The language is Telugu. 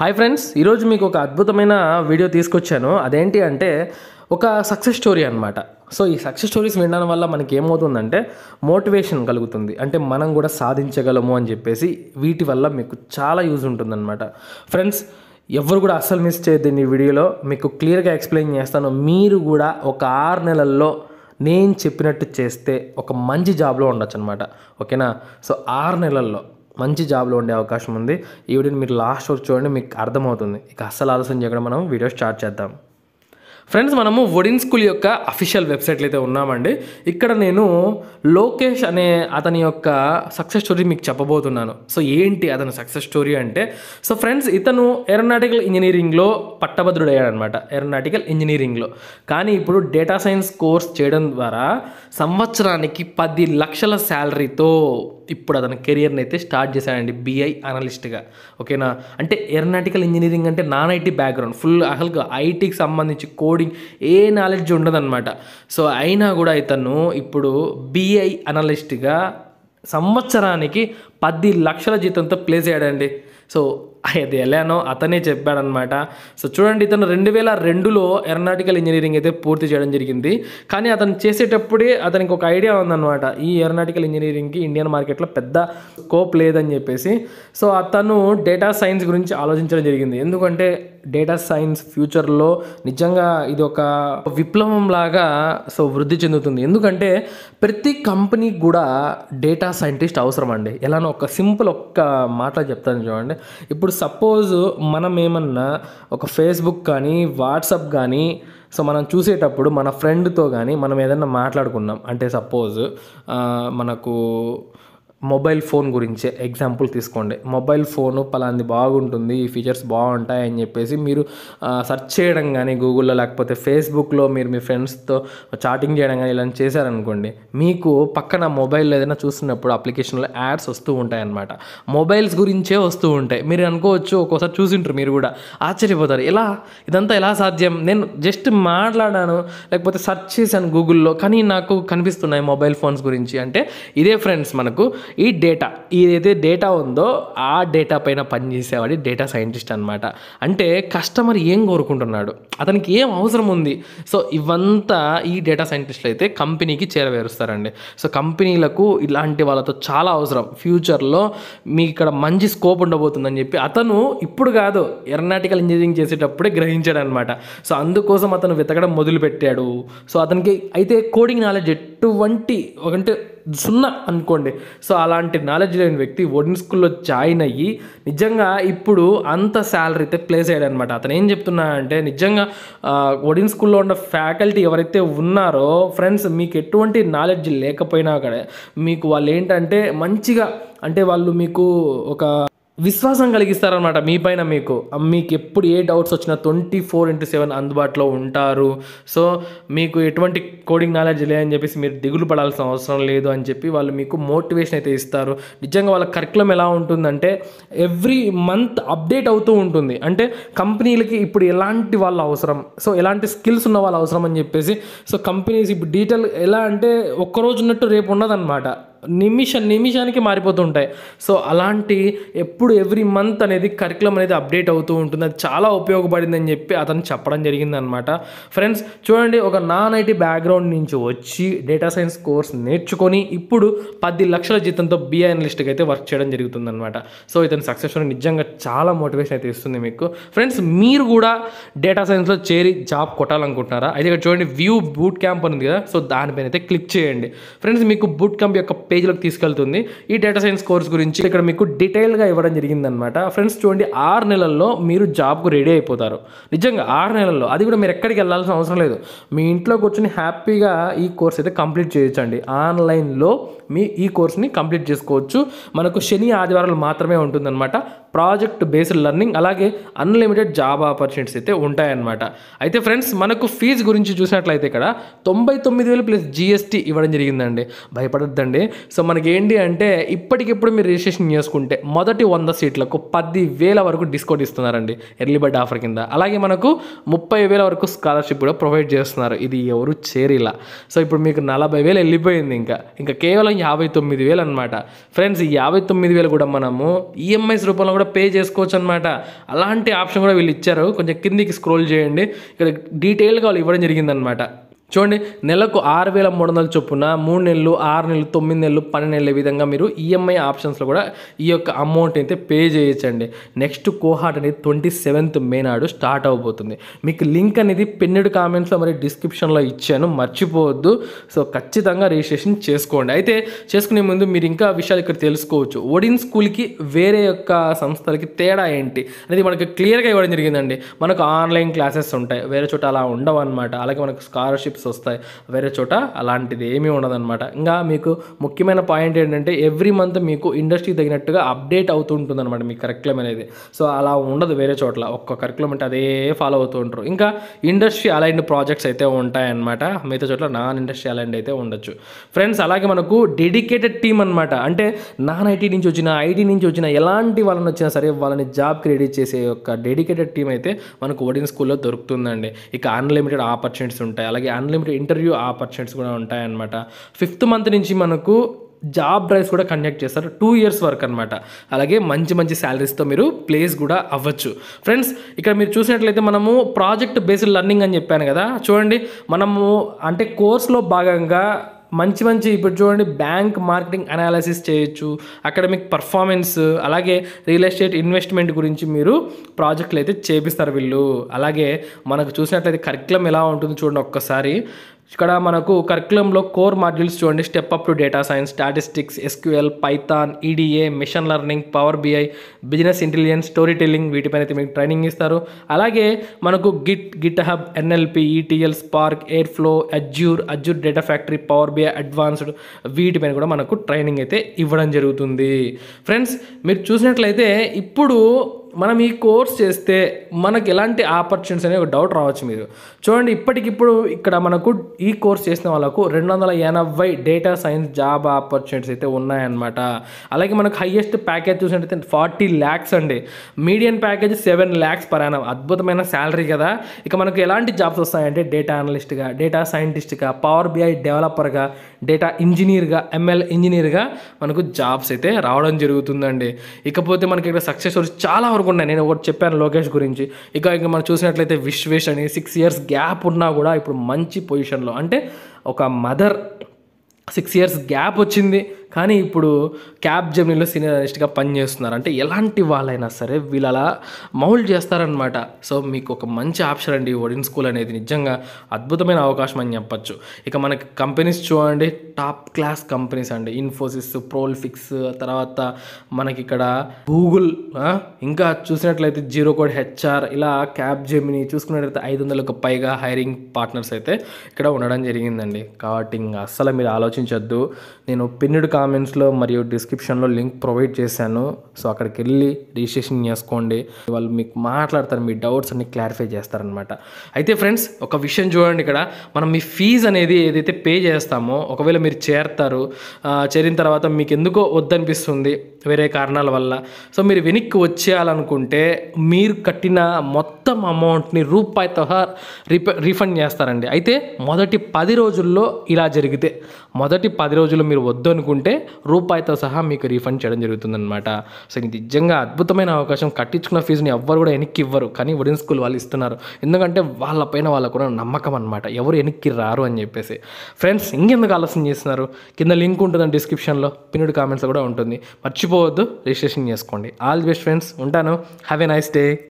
హాయ్ ఫ్రెండ్స్ ఈరోజు మీకు ఒక అద్భుతమైన వీడియో తీసుకొచ్చాను అదేంటి అంటే ఒక సక్సెస్ స్టోరీ అనమాట సో ఈ సక్సెస్ స్టోరీస్ వినడం వల్ల మనకి ఏమవుతుందంటే మోటివేషన్ కలుగుతుంది అంటే మనం కూడా సాధించగలము అని చెప్పేసి వీటి వల్ల మీకు చాలా యూజ్ ఉంటుందన్నమాట ఫ్రెండ్స్ ఎవరు కూడా అస్సలు మిస్ చేయొద్దండి ఈ వీడియోలో మీకు క్లియర్గా ఎక్స్ప్లెయిన్ చేస్తాను మీరు కూడా ఒక ఆరు నెలల్లో నేను చెప్పినట్టు చేస్తే ఒక మంచి జాబ్లో ఉండొచ్చు అనమాట ఓకేనా సో ఆరు నెలల్లో మంచి జాబ్లో ఉండే అవకాశం ఉంది ఈ వీడియోని మీరు లాస్ట్ వరకు చూడండి మీకు అర్థమవుతుంది ఇక అస్సలు ఆలోచన చేయకుండా మనం వీడియో స్టార్ట్ చేద్దాం ఫ్రెండ్స్ మనము ఒడిన్ స్కూల్ యొక్క అఫీషియల్ వెబ్సైట్లు అయితే ఉన్నామండి ఇక్కడ నేను లోకేష్ అనే అతని యొక్క సక్సెస్ స్టోరీ మీకు చెప్పబోతున్నాను సో ఏంటి అతని సక్సెస్ స్టోరీ అంటే సో ఫ్రెండ్స్ ఇతను ఏరోనాటికల్ ఇంజనీరింగ్లో పట్టభద్రుడయ్యాడనమాట ఏరోనాటికల్ ఇంజనీరింగ్లో కానీ ఇప్పుడు డేటా సైన్స్ కోర్స్ చేయడం ద్వారా సంవత్సరానికి పది లక్షల శాలరీతో ఇప్పుడు అతని కెరియర్ని అయితే స్టార్ట్ చేశాడండి బీఐ అనలిస్ట్గా ఓకేనా అంటే ఏరోనాటికల్ ఇంజనీరింగ్ అంటే నాన్ ఐటీ బ్యాక్గ్రౌండ్ ఫుల్ అసలు ఐటీకి సంబంధించి కోడింగ్ ఏ నాలెడ్జ్ ఉండదన్నమాట సో అయినా కూడా ఇతను ఇప్పుడు బీఐ అనలిస్ట్గా సంవత్సరానికి పది లక్షల జీతంతో ప్లేస్ చేయడండి సో అది ఎలానో అతనే చెప్పాడనమాట సో చూడండి ఇతను రెండు వేల రెండులో ఏరోనాటికల్ ఇంజనీరింగ్ అయితే పూర్తి చేయడం జరిగింది కానీ అతను చేసేటప్పుడే అతనికి ఒక ఐడియా ఉందన్నమాట ఈ ఏరోనాటికల్ ఇంజనీరింగ్కి ఇండియన్ మార్కెట్లో పెద్ద కోప్ లేదని చెప్పేసి సో అతను డేటా సైన్స్ గురించి ఆలోచించడం జరిగింది ఎందుకంటే డేటా సైన్స్ ఫ్యూచర్లో నిజంగా ఇది ఒక విప్లవం లాగా సో వృద్ధి చెందుతుంది ఎందుకంటే ప్రతి కంపెనీకి కూడా డేటా సైంటిస్ట్ అవసరం అండి ఎలానో ఒక సింపుల్ ఒక్క మాట చెప్తాను చూడండి ఇప్పుడు సపోజ్ మనం ఏమన్నా ఒక ఫేస్బుక్ కానీ వాట్సాప్ కానీ సో మనం చూసేటప్పుడు మన ఫ్రెండ్తో కానీ మనం ఏదైనా మాట్లాడుకున్నాం అంటే సపోజ్ మనకు మొబైల్ ఫోన్ గురించే ఎగ్జాంపుల్ తీసుకోండి మొబైల్ ఫోను పలాంది బాగుంటుంది ఈ ఫీచర్స్ బాగుంటాయి అని చెప్పేసి మీరు సర్చ్ చేయడం కానీ గూగుల్లో లేకపోతే ఫేస్బుక్లో మీరు మీ ఫ్రెండ్స్తో చాటింగ్ చేయడం కానీ ఇలా చేశారనుకోండి మీకు పక్కన మొబైల్ ఏదైనా చూస్తున్నప్పుడు అప్లికేషన్లో యాడ్స్ వస్తూ ఉంటాయి మొబైల్స్ గురించే వస్తూ ఉంటాయి మీరు అనుకోవచ్చు ఒక్కోసారి చూసింటారు మీరు కూడా ఆశ్చర్యపోతారు ఎలా ఇదంతా ఎలా సాధ్యం నేను జస్ట్ మాట్లాడాను లేకపోతే సెర్చ్ చేశాను గూగుల్లో కానీ నాకు కనిపిస్తున్నాయి మొబైల్ ఫోన్స్ గురించి అంటే ఇదే ఫ్రెండ్స్ మనకు ఈ డేటా ఏదైతే డేటా ఉందో ఆ డేటా పైన పనిచేసేవాడి డేటా సైంటిస్ట్ అనమాట అంటే కస్టమర్ ఏం కోరుకుంటున్నాడు అతనికి ఏం అవసరం ఉంది సో ఇవంతా ఈ డేటా సైంటిస్ట్లు అయితే కంపెనీకి చేరవేరుస్తారండి సో కంపెనీలకు ఇలాంటి వాళ్ళతో చాలా అవసరం ఫ్యూచర్లో మీ ఇక్కడ మంచి స్కోప్ ఉండబోతుందని చెప్పి అతను ఇప్పుడు కాదు ఎరనాటికల్ ఇంజనీరింగ్ చేసేటప్పుడే గ్రహించాడు అనమాట సో అందుకోసం అతను వెతకడం మొదలుపెట్టాడు సో అతనికి అయితే కోడింగ్ నాలెడ్జ్ ఎటువంటి అంటే సున్నా అనుకోండి సో అలాంటి నాలెడ్జ్ లేని వ్యక్తి ఓడిన్ స్కూల్లో జాయిన్ అయ్యి నిజంగా ఇప్పుడు అంత శాలరీ అయితే ప్లేస్ అయ్యాడనమాట అనమాట అతను ఏం చెప్తున్నా అంటే నిజంగా ఓడిన్ స్కూల్లో ఉన్న ఫ్యాకల్టీ ఎవరైతే ఉన్నారో ఫ్రెండ్స్ మీకు ఎటువంటి నాలెడ్జ్ లేకపోయినా కూడా మీకు వాళ్ళు ఏంటంటే మంచిగా అంటే వాళ్ళు మీకు ఒక విశ్వాసం కలిగిస్తారనమాట మీపైన మీకు మీకు ఎప్పుడు ఏ డౌట్స్ వచ్చినా ట్వంటీ ఫోర్ ఇంటూ సెవెన్ అందుబాటులో ఉంటారు సో మీకు ఎటువంటి కోడింగ్ నాలెడ్జ్ లేదని చెప్పేసి మీరు దిగులు పడాల్సిన అవసరం లేదు అని చెప్పి వాళ్ళు మీకు మోటివేషన్ అయితే ఇస్తారు నిజంగా వాళ్ళ కరికులం ఎలా ఉంటుందంటే ఎవ్రీ మంత్ అప్డేట్ అవుతూ ఉంటుంది అంటే కంపెనీలకి ఇప్పుడు ఎలాంటి వాళ్ళు అవసరం సో ఎలాంటి స్కిల్స్ ఉన్న వాళ్ళు అవసరం అని చెప్పేసి సో కంపెనీస్ ఇప్పుడు డీటెయిల్ ఎలా అంటే ఒక్కరోజు ఉన్నట్టు రేపు ఉన్నదనమాట నిమిష నిమిషానికి మారిపోతూ ఉంటాయి సో అలాంటి ఎప్పుడు ఎవ్రీ మంత్ అనేది కరికులం అనేది అప్డేట్ అవుతూ ఉంటుంది అది చాలా ఉపయోగపడిందని చెప్పి అతను చెప్పడం జరిగిందనమాట ఫ్రెండ్స్ చూడండి ఒక నాన్ ఐటీ బ్యాక్గ్రౌండ్ నుంచి వచ్చి డేటా సైన్స్ కోర్స్ నేర్చుకొని ఇప్పుడు పది లక్షల జీతంతో బీఐ అనలిస్ట్కి అయితే వర్క్ చేయడం అనమాట సో ఇతని సక్సెస్ నిజంగా చాలా మోటివేషన్ అయితే ఇస్తుంది మీకు ఫ్రెండ్స్ మీరు కూడా డేటా సైన్స్లో చేరి జాబ్ కొట్టాలనుకుంటున్నారా అయితే ఇక్కడ చూడండి వ్యూ బూట్ క్యాంప్ ఉంది కదా సో దానిపైన అయితే క్లిక్ చేయండి ఫ్రెండ్స్ మీకు బూట్ క్యాంప్ యొక్క పేజ్లోకి తీసుకెళ్తుంది ఈ డేటా సైన్స్ కోర్స్ గురించి ఇక్కడ మీకు డీటెయిల్గా ఇవ్వడం జరిగిందనమాట ఫ్రెండ్స్ చూడండి ఆరు నెలల్లో మీరు జాబ్కు రెడీ అయిపోతారు నిజంగా ఆరు నెలల్లో అది కూడా మీరు ఎక్కడికి వెళ్ళాల్సిన అవసరం లేదు మీ ఇంట్లో కూర్చొని హ్యాపీగా ఈ కోర్స్ అయితే కంప్లీట్ చేయొచ్చండి ఆన్లైన్లో మీ ఈ కోర్స్ని కంప్లీట్ చేసుకోవచ్చు మనకు శని ఆదివారాలు మాత్రమే ఉంటుందన్నమాట ప్రాజెక్ట్ బేస్డ్ లెర్నింగ్ అలాగే అన్లిమిటెడ్ జాబ్ ఆపర్చునిటీస్ అయితే ఉంటాయన్నమాట అయితే ఫ్రెండ్స్ మనకు ఫీజు గురించి చూసినట్లయితే ఇక్కడ తొంభై తొమ్మిది వేలు ప్లస్ జిఎస్టీ ఇవ్వడం జరిగిందండి భయపడద్దండి సో మనకి ఏంటి అంటే ఇప్పటికిప్పుడు మీరు రిజిస్ట్రేషన్ చేసుకుంటే మొదటి వంద సీట్లకు పది వేల వరకు డిస్కౌంట్ ఇస్తున్నారండి ఎర్లీ బర్డ్ ఆఫర్ కింద అలాగే మనకు ముప్పై వేల వరకు స్కాలర్షిప్ కూడా ప్రొవైడ్ చేస్తున్నారు ఇది ఎవరు చేరిలా సో ఇప్పుడు మీకు నలభై వేలు వెళ్ళిపోయింది ఇంకా ఇంకా కేవలం యాభై తొమ్మిది వేలు అనమాట ఫ్రెండ్స్ ఈ యాభై తొమ్మిది వేలు కూడా మనము ఈఎంఐస్ రూపంలో కూడా పే చేసుకోవచ్చు అనమాట అలాంటి ఆప్షన్ కూడా వీళ్ళు ఇచ్చారు కొంచెం కిందికి స్క్రోల్ చేయండి ఇక్కడ డీటెయిల్గా వాళ్ళు ఇవ్వడం జరిగిందనమాట చూడండి నెలకు ఆరు వేల మూడు వందల చొప్పున మూడు నెలలు ఆరు నెలలు తొమ్మిది నెలలు పన్నెండు నెలల విధంగా మీరు ఈఎంఐ e ఆప్షన్స్లో కూడా ఈ యొక్క అమౌంట్ అయితే పే చేయొచ్చండి నెక్స్ట్ కోహాట్ అనేది ట్వంటీ సెవెంత్ మే నాడు స్టార్ట్ అవబోతుంది మీకు లింక్ అనేది పెన్నెడు కామెంట్స్లో మరి డిస్క్రిప్షన్లో ఇచ్చాను మర్చిపోవద్దు సో ఖచ్చితంగా రిజిస్ట్రేషన్ చేసుకోండి అయితే చేసుకునే ముందు మీరు ఇంకా విషయాలు ఇక్కడ తెలుసుకోవచ్చు ఒడిన్ స్కూల్కి వేరే యొక్క సంస్థలకి తేడా ఏంటి అనేది మనకు క్లియర్గా ఇవ్వడం జరిగిందండి మనకు ఆన్లైన్ క్లాసెస్ ఉంటాయి వేరే చోట అలా ఉండవు అనమాట అలాగే మనకు స్కాలర్షిప్స్ స్టెప్స్ వస్తాయి వేరే చోట అలాంటిది ఏమీ ఉండదన్నమాట ఇంకా మీకు ముఖ్యమైన పాయింట్ ఏంటంటే ఎవ్రీ మంత్ మీకు ఇండస్ట్రీ తగినట్టుగా అప్డేట్ అవుతూ ఉంటుంది అనమాట మీ కరిక్యులం అనేది సో అలా ఉండదు వేరే చోట్ల ఒక్క కరిక్యులం అంటే అదే ఫాలో అవుతూ ఉంటారు ఇంకా ఇండస్ట్రీ అలైన్ ప్రాజెక్ట్స్ అయితే ఉంటాయన్నమాట మిగతా చోట్ల నాన్ ఇండస్ట్రీ అలైన్ అయితే ఉండొచ్చు ఫ్రెండ్స్ అలాగే మనకు డెడికేటెడ్ టీం అనమాట అంటే నాన్ ఐటీ నుంచి వచ్చిన ఐటీ నుంచి వచ్చిన ఎలాంటి వాళ్ళని వచ్చినా సరే వాళ్ళని జాబ్ క్రియేట్ చేసే యొక్క డెడికేటెడ్ టీం అయితే మనకు ఓడింగ్ స్కూల్లో దొరుకుతుందండి ఇక అన్లిమిటెడ్ ఆపర్చునిటీస్ ఉంటాయి అలాగే అన్ అన్లిమిటెడ్ ఇంటర్వ్యూ ఆపర్చునిటీస్ కూడా ఉంటాయన్నమాట ఫిఫ్త్ మంత్ నుంచి మనకు జాబ్ డ్రైవ్స్ కూడా కండక్ట్ చేస్తారు టూ ఇయర్స్ వర్క్ అనమాట అలాగే మంచి మంచి శాలరీస్తో మీరు ప్లేస్ కూడా అవ్వచ్చు ఫ్రెండ్స్ ఇక్కడ మీరు చూసినట్లయితే మనము ప్రాజెక్ట్ బేస్డ్ లర్నింగ్ అని చెప్పాను కదా చూడండి మనము అంటే కోర్స్లో భాగంగా మంచి మంచి ఇప్పుడు చూడండి బ్యాంక్ మార్కెటింగ్ అనాలిసిస్ చేయొచ్చు అకాడమిక్ పర్ఫార్మెన్స్ అలాగే రియల్ ఎస్టేట్ ఇన్వెస్ట్మెంట్ గురించి మీరు ప్రాజెక్టులు అయితే చేపిస్తారు వీళ్ళు అలాగే మనకు చూసినట్లయితే కరిక్యులం ఎలా ఉంటుంది చూడండి ఒక్కసారి ఇక్కడ మనకు కరికులంలో కోర్ మాడ్యూల్స్ చూడండి step up to data science statistics SQL Python EDA machine learning Power BI business intelligence story telling వీటిపైన అయితే మీకు ట్రైనింగ్ ఇస్తారు అలాగే మనకు Git GitHub NLP ETL Spark Airflow Azure Azure Data Factory Power BI advanced వీటిపైన కూడా మనకు ట్రైనింగ్ అయితే ఇవ్వడం జరుగుతుంది ఫ్రెండ్స్ మీరు చూసినట్లయితే ఇప్పుడు మనం ఈ కోర్స్ చేస్తే మనకు ఎలాంటి ఆపర్చునిటీస్ అనే ఒక డౌట్ రావచ్చు మీరు చూడండి ఇప్పటికిప్పుడు ఇక్కడ మనకు ఈ కోర్స్ చేసిన వాళ్ళకు రెండు వందల ఎనభై డేటా సైన్స్ జాబ్ ఆపర్చునిటీస్ అయితే ఉన్నాయన్నమాట అలాగే మనకు హయ్యెస్ట్ ప్యాకేజ్ చూసినట్టయితే ఫార్టీ ల్యాక్స్ అండి medium package seven lakhs per annum అద్భుతమైన శాలరీ కదా ఇక మనకు ఎలాంటి జాబ్స్ వస్తాయంటే డేటా అనలిస్ట్గా డేటా సైంటిస్ట్గా పవర్ బిఐ డెవలపర్గా డేటా ఇంజనీర్గా ఎంఎల్ ఇంజనీర్గా మనకు జాబ్స్ అయితే రావడం జరుగుతుందండి ఇకపోతే మనకి ఇక్కడ సక్సెస్ చాలా అనుకున్నాను నేను ఒకటి చెప్పాను లోకేష్ గురించి ఇక ఇక మనం చూసినట్లయితే విశ్వేష్ అని సిక్స్ ఇయర్స్ గ్యాప్ ఉన్నా కూడా ఇప్పుడు మంచి పొజిషన్లో అంటే ఒక మదర్ సిక్స్ ఇయర్స్ గ్యాప్ వచ్చింది కానీ ఇప్పుడు క్యాబ్ జర్నీలో సీనియర్ అనిస్ట్గా పనిచేస్తున్నారు అంటే ఎలాంటి వాళ్ళైనా సరే వీళ్ళు అలా మౌల్డ్ చేస్తారనమాట సో మీకు ఒక మంచి ఆప్షన్ అండి ఒడిన్ స్కూల్ అనేది నిజంగా అద్భుతమైన అవకాశం అని చెప్పచ్చు ఇక మనకి కంపెనీస్ చూడండి టాప్ క్లాస్ కంపెనీస్ అండి ఇన్ఫోసిస్ ప్రోల్ఫిక్స్ తర్వాత మనకి ఇక్కడ గూగుల్ ఇంకా చూసినట్లయితే జీరో కోడ్ హెచ్ఆర్ ఇలా క్యాబ్ జెమిని చూసుకున్నట్లయితే ఐదు వందలకు పైగా హైరింగ్ పార్ట్నర్స్ అయితే ఇక్కడ ఉండడం జరిగిందండి కాబట్టి ఇంకా అస్సలు మీరు ఆలోచించొద్దు నేను పిన్నుడ్ కామెంట్స్లో మరియు డిస్క్రిప్షన్లో లింక్ ప్రొవైడ్ చేశాను సో అక్కడికి వెళ్ళి రిజిస్ట్రేషన్ చేసుకోండి వాళ్ళు మీకు మాట్లాడతారు మీ డౌట్స్ అన్ని క్లారిఫై చేస్తారనమాట అయితే ఫ్రెండ్స్ ఒక విషయం చూడండి ఇక్కడ మనం మీ ఫీజ్ అనేది ఏదైతే పే చేస్తామో ఒకవేళ మీరు మీరు చేరతారు చేరిన తర్వాత మీకు ఎందుకో వద్దనిపిస్తుంది వేరే కారణాల వల్ల సో మీరు వెనక్కి వచ్చేయాలనుకుంటే మీరు కట్టిన మొత్తం అమౌంట్ని రూపాయితో రీఫండ్ చేస్తారండి అయితే మొదటి పది రోజుల్లో ఇలా జరిగితే మొదటి పది రోజుల్లో మీరు వద్దు అనుకుంటే రూపాయితో సహా మీకు రీఫండ్ చేయడం జరుగుతుందన్నమాట సో ఇది నిజంగా అద్భుతమైన అవకాశం కట్టించుకున్న ఫీజుని ఎవ్వరు కూడా వెనక్కి ఇవ్వరు కానీ వడిన్ స్కూల్ వాళ్ళు ఇస్తున్నారు ఎందుకంటే వాళ్ళపైన కూడా నమ్మకం అనమాట ఎవరు వెనక్కి రారు అని చెప్పేసి ఫ్రెండ్స్ ఇంకెందుకు ఆలోచన చేస్తున్నారు కింద లింక్ ఉంటుంది డిస్క్రిప్షన్లో పిన్నుడు కామెంట్స్ కూడా ఉంటుంది మర్చిపో మర్చిపోవద్దు రిజిస్ట్రేషన్ చేసుకోండి ఆల్ ది బెస్ట్ ఫ్రెండ్స్ ఉంటాను హ్యావ్ ఎ నైస్ డే